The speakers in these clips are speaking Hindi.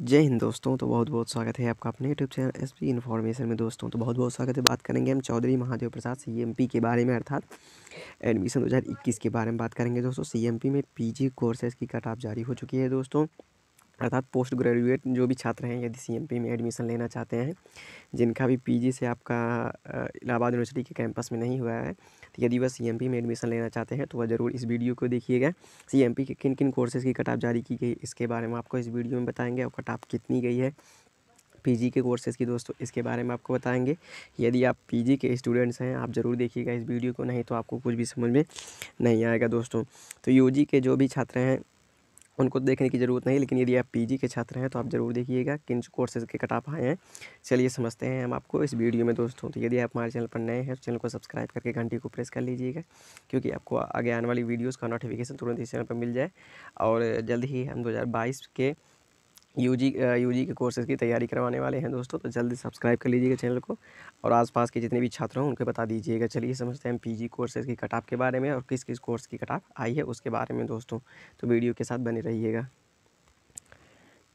जय हिंद दोस्तों तो बहुत बहुत स्वागत है आपका अपने YouTube channel S P information में दोस्तों तो बहुत बहुत स्वागत है बात करेंगे हम चौधरी महादेव प्रसाद सीएमपी के बारे में अर्थात एडमिशन 2021 के बारे में बात करेंगे दोस्तों सीएमपी में पीजी कोर्सेज की कट ऑफ जारी हो चुकी है दोस्तों अर्थात पोस्ट ग्रेजुएट जो भी छात्र हैं यदि सी में एडमिशन लेना चाहते हैं जिनका भी पीजी से आपका इलाहाबाद यूनिवर्सिटी के कैंपस में नहीं हुआ है तो यदि वह सी में एडमिशन लेना चाहते हैं तो वह ज़रूर इस वीडियो को देखिएगा सी के किन किन कोर्सेज़ की कटाप जारी की गई इसके बारे में आपको इस वीडियो में बताएँगे और कटाप कितनी गई है जी के कोर्सेज़ की दोस्तों इसके बारे में आपको बताएँगे यदि आप जी के स्टूडेंट्स हैं आप ज़रूर देखिएगा इस वीडियो को नहीं तो आपको कुछ भी समझ में नहीं आएगा दोस्तों तो जी के जो भी छात्र हैं उनको देखने की ज़रूरत नहीं लेकिन यदि आप पीजी के छात्र हैं तो आप ज़रूर देखिएगा किन कोर्सेज के कट ऑफ आए हैं चलिए समझते हैं हम आपको इस वीडियो में दोस्तों तो यदि आप हमारे चैनल पर नए हैं तो चैनल को सब्सक्राइब करके घंटी को प्रेस कर लीजिएगा क्योंकि आपको आगे आने वाली वीडियोज़ का नोटिफिकेशन तुरंत इस चैनल पर मिल जाए और जल्द ही हम दो के यूजी यूजी के कोर्सेज की तैयारी करवाने वाले हैं दोस्तों तो जल्दी सब्सक्राइब कर लीजिएगा चैनल को और आसपास के जितने भी छात्र हों उनके बता दीजिएगा चलिए समझते हैं पीजी कोर्सेज की कटाप के बारे में और किस किस कोर्स की कटाप आई है उसके बारे में दोस्तों तो वीडियो के साथ बने रहिएगा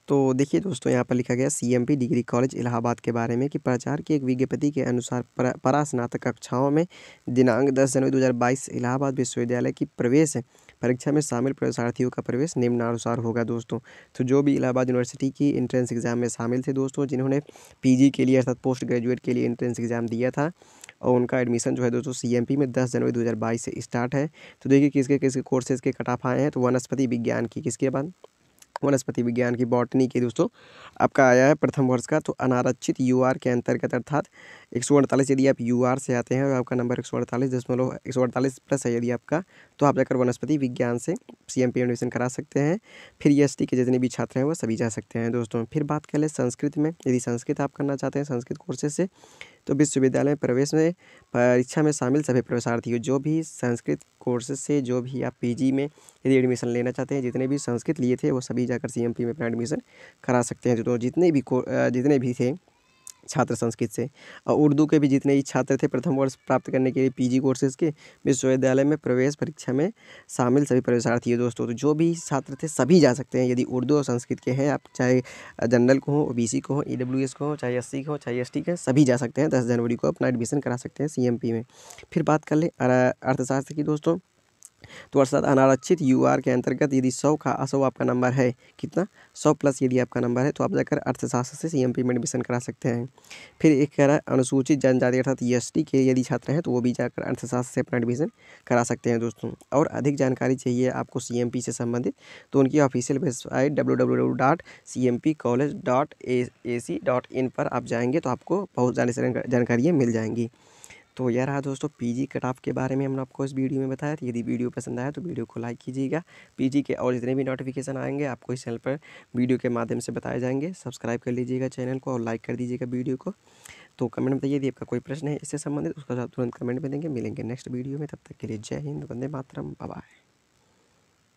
तो देखिए दोस्तों यहाँ पर लिखा गया सीएमपी डिग्री कॉलेज इलाहाबाद के बारे में कि प्रचार की एक विज्ञप्ति के अनुसार परास्नातक कक्षाओं में दिनांक 10 जनवरी 2022 इलाहाबाद विश्वविद्यालय की प्रवेश परीक्षा में शामिल प्रवेशार्थियों का प्रवेश निम्नानुसार होगा दोस्तों तो जो भी इलाहाबाद यूनिवर्सिटी की एंट्रेंस एग्ज़ाम में शामिल थे दोस्तों जिन्होंने पी के लिए अर्थात पोस्ट ग्रेजुएट के लिए एंट्रेंस एग्ज़ाम दिया था और उनका एडमिशन जो है दोस्तों सीएमपी में 10 जनवरी 2022 से स्टार्ट है तो देखिए किसके किसके कोर्सेज़ के कट ऑफ आए हैं तो वनस्पति विज्ञान की किसके बाद वनस्पति विज्ञान की बॉटनी की दोस्तों आपका आया है प्रथम वर्ष का तो अनारक्षित यू के अंतर्गत अर्थात एक सौ अड़तालीस यदि आप यू से आते हैं और आपका नंबर एक सौ अड़तालीस दशमलव एक सौ अड़तालीस प्लस है यदि आपका तो आप जाकर वनस्पति विज्ञान से सी एम एडमिशन करा सकते हैं फिर ई e के जितने भी छात्र हैं वह सभी जा सकते हैं दोस्तों फिर बात कर ले संस्कृत में यदि संस्कृत आप करना चाहते हैं संस्कृत कोर्सेज से तो विश्वविद्यालय में प्रवेश में परीक्षा में शामिल सभी प्रवेशार्थियों जो भी संस्कृत कोर्सेज से जो भी आप पीजी में यदि एडमिशन लेना चाहते हैं जितने भी संस्कृत लिए थे वो सभी जाकर सीएमपी में अपना एडमिशन करा सकते हैं जो तो जितने भी जितने भी थे छात्र संस्कृत से और उर्दू के भी जितने ही छात्र थे प्रथम वर्ष प्राप्त करने के लिए पीजी कोर्सेज़ के विश्वविद्यालय में प्रवेश परीक्षा में शामिल सभी प्रवेशार्थी है दोस्तों तो जो भी छात्र थे सभी जा सकते हैं यदि उर्दू और संस्कृत के हैं आप चाहे जनरल को हों ओ को हों ई को हों चाहे एस को हों चाहे एस के सभी जा सकते हैं दस जनवरी को अपना एडमिशन करा सकते हैं सी में फिर बात कर लें अर्थशास्त्र की दोस्तों तो अर्थात अनारक्षित यू आर के अंतर्गत यदि सौ का सौ आपका नंबर है कितना सौ प्लस यदि आपका नंबर है तो आप जाकर अर्थशास्त्र से सी में एडमिशन करा सकते हैं फिर एक कह रहा है अनुसूचित जनजाति अर्थात ई के यदि छात्र हैं तो वो भी जाकर अर्थशास्त्र से अपना एडमिशन करा सकते हैं दोस्तों और अधिक जानकारी चाहिए आपको सी से संबंधित तो उनकी ऑफिशियल वेबसाइट डब्ल्यू पर आप जाएंगे तो आपको बहुत सारी जानकारियाँ मिल जाएंगी तो यह रहा दोस्तों पीजी कट ऑफ के बारे में हमने आपको इस वीडियो में बताया तो यदि वीडियो पसंद आया तो वीडियो को लाइक कीजिएगा पीजी के और जितने भी नोटिफिकेशन आएंगे आपको इस चैनल पर वीडियो के माध्यम से बताए जाएंगे सब्सक्राइब कर लीजिएगा चैनल को और लाइक कर दीजिएगा वीडियो को तो कमेंट में बताइए यदि आपका कोई प्रश्न है इससे संबंधित उसका तुरंत कमेंट में देंगे मिलेंगे नेक्स्ट वीडियो में तब तक के लिए जय हिंद वंदे मातरम बाय